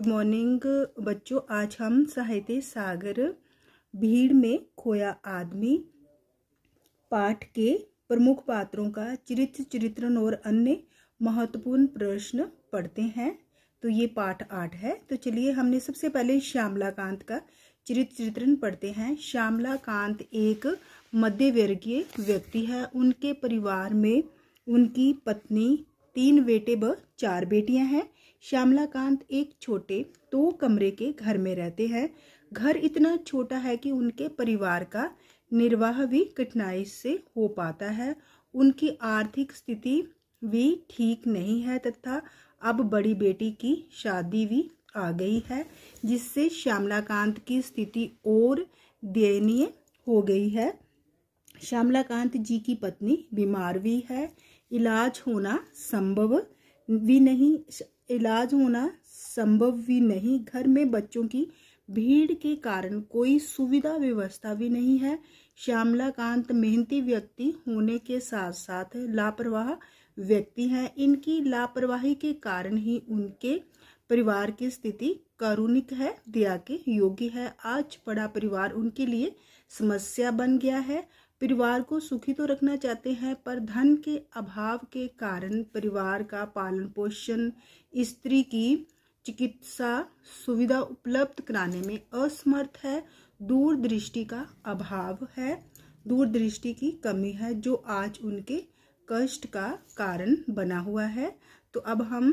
good morning बच्चों आज हम साहित्य सागर भीड़ में खोया आदमी पाठ के प्रमुख पात्रों का चरित्र चरित्रण और अन्य महत्वपूर्ण प्रश्न पढ़ते हैं तो ये पाठ आठ है तो चलिए हमने सबसे पहले श्यामला कांत का चरित्र चरित्रण पढ़ते हैं श्यामला कांत एक मध्य वर्गीय व्यक्ति है उनके परिवार में उनकी पत्नी तीन बेटे व चार बेटियां हैं श्यामला कांत एक छोटे दो कमरे के घर में रहते हैं घर इतना छोटा है कि उनके परिवार का निर्वाह भी कठिनाई से हो पाता है उनकी आर्थिक स्थिति भी ठीक नहीं है तथा अब बड़ी बेटी की शादी भी आ गई है जिससे श्यामला कांत की स्थिति और दयनीय हो गई है श्यामला कांत जी की पत्नी बीमार भी है इलाज होना संभव भी नहीं इलाज होना संभव भी नहीं घर में बच्चों की भीड़ के कारण कोई सुविधा व्यवस्था भी नहीं है श्यामला कांत मेहनती व्यक्ति होने के साथ साथ लापरवाह व्यक्ति हैं इनकी लापरवाही के कारण ही उनके परिवार की स्थिति करुणिक है दया के योग्य है आज बड़ा परिवार उनके लिए समस्या बन गया है परिवार को सुखी तो रखना चाहते हैं पर धन के अभाव के कारण परिवार का पालन पोषण स्त्री की चिकित्सा सुविधा उपलब्ध कराने में असमर्थ है दूरदृष्टि का अभाव है दूरदृष्टि की कमी है जो आज उनके कष्ट का कारण बना हुआ है तो अब हम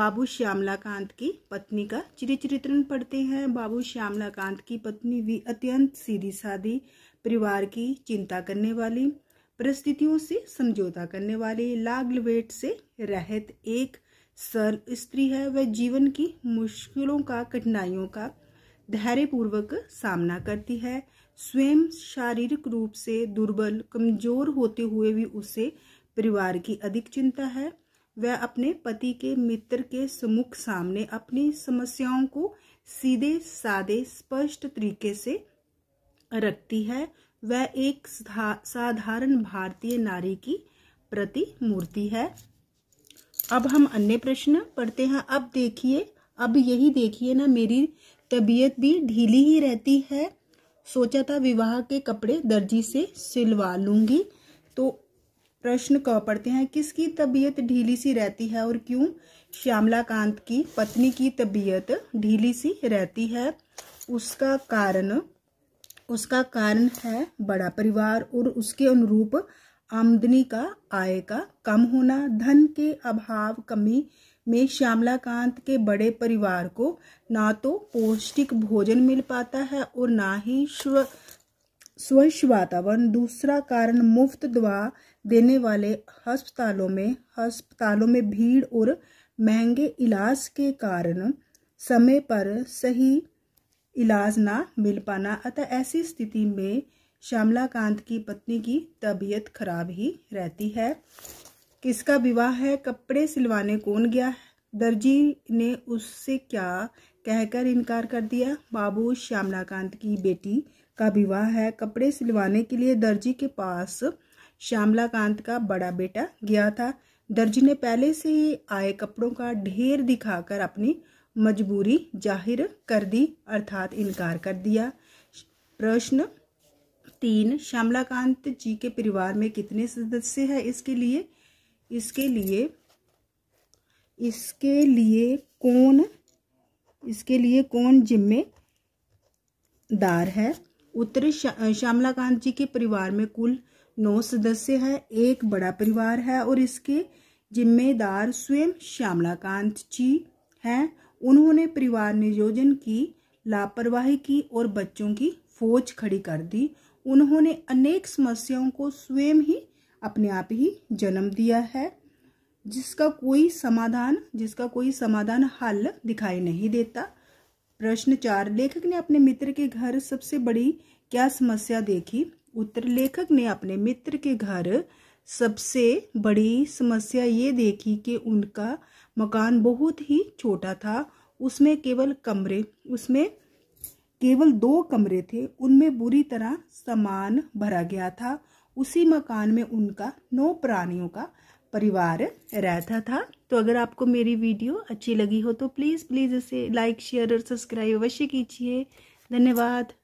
बाबू श्यामलाकांत की पत्नी का चरित्रण पढ़ते हैं बाबू श्यामलाकांत की पत्नी भी अत्यंत सीधी सादी परिवार की चिंता करने वाली परिस्थितियों से समझौता करने वाली लागलवेट से रहत एक सर स्त्री है वह जीवन की मुश्किलों का कठिनाइयों का धैर्यपूर्वक सामना करती है स्वयं शारीरिक रूप से दुर्बल कमजोर होते हुए भी उसे परिवार की अधिक चिंता है वह अपने पति के मित्र के सम्मुख सामने अपनी समस्याओं को सीधे सादे स्पष्ट तरीके से रखती है वह एक साधारण भारतीय नारी की प्रतिमूर्ति है अब हम अन्य प्रश्न पढ़ते हैं अब देखिए अब यही देखिए ना मेरी तबीयत भी ढीली ही रहती है सोचा था विवाह के कपड़े दर्जी से सिलवा लूंगी तो प्रश्न क पढ़ते हैं किसकी तबीयत ढीली सी रहती है और क्यों श्यामला कांत की पत्नी की तबीयत ढीली सी रहती है उसका कारण उसका कारण है बड़ा परिवार और उसके अनुरूप आमदनी का आय का कम होना धन के अभाव कमी में श्यामलाकांत के बड़े परिवार को ना तो पौष्टिक भोजन मिल पाता है और ना ही स्व स्वच्छ वातावरण दूसरा कारण मुफ्त दवा देने वाले अस्पतालों में अस्पतालों में भीड़ और महंगे इलाज के कारण समय पर सही इलाज ना मिल पाना अतः ऐसी स्थिति में श्यामला कांत की पत्नी की तबीयत खराब ही रहती है किसका विवाह है कपड़े सिलवाने कौन गया दर्जी ने उससे क्या कहकर इनकार कर दिया बाबू श्यामला कांत की बेटी का विवाह है कपड़े सिलवाने के लिए दर्जी के पास श्यामला कांत का बड़ा बेटा गया था दर्जी ने पहले से ही आए कपड़ों का ढेर दिखाकर अपनी मजबूरी जाहिर कर दी अर्थात इनकार कर दिया प्रश्न तीन श्यामलाकांत जी के परिवार में कितने सदस्य हैं इसके लिए इसके लिए इसके लिए कौन इसके लिए कौन जिम्मेदार है उत्तर श्यामलाकांत जी के परिवार में कुल नौ सदस्य हैं एक बड़ा परिवार है और इसके जिम्मेदार स्वयं श्यामलाकांत जी हैं उन्होंने परिवार नियोजन की लापरवाही की और बच्चों की फौज खड़ी कर दी उन्होंने अनेक समस्याओं को स्वयं ही अपने आप ही जन्म दिया है जिसका कोई समाधान जिसका कोई समाधान हल दिखाई नहीं देता प्रश्न चार लेखक ने अपने मित्र के घर सबसे बड़ी क्या समस्या देखी उत्तर लेखक ने अपने मित्र के घर सबसे बड़ी समस्या ये देखी कि उनका मकान बहुत ही छोटा था उसमें केवल कमरे उसमें केवल दो कमरे थे उनमें बुरी तरह सामान भरा गया था उसी मकान में उनका नौ प्राणियों का परिवार रहता था तो अगर आपको मेरी वीडियो अच्छी लगी हो तो प्लीज़ प्लीज़ इसे लाइक शेयर और सब्सक्राइब अवश्य कीजिए धन्यवाद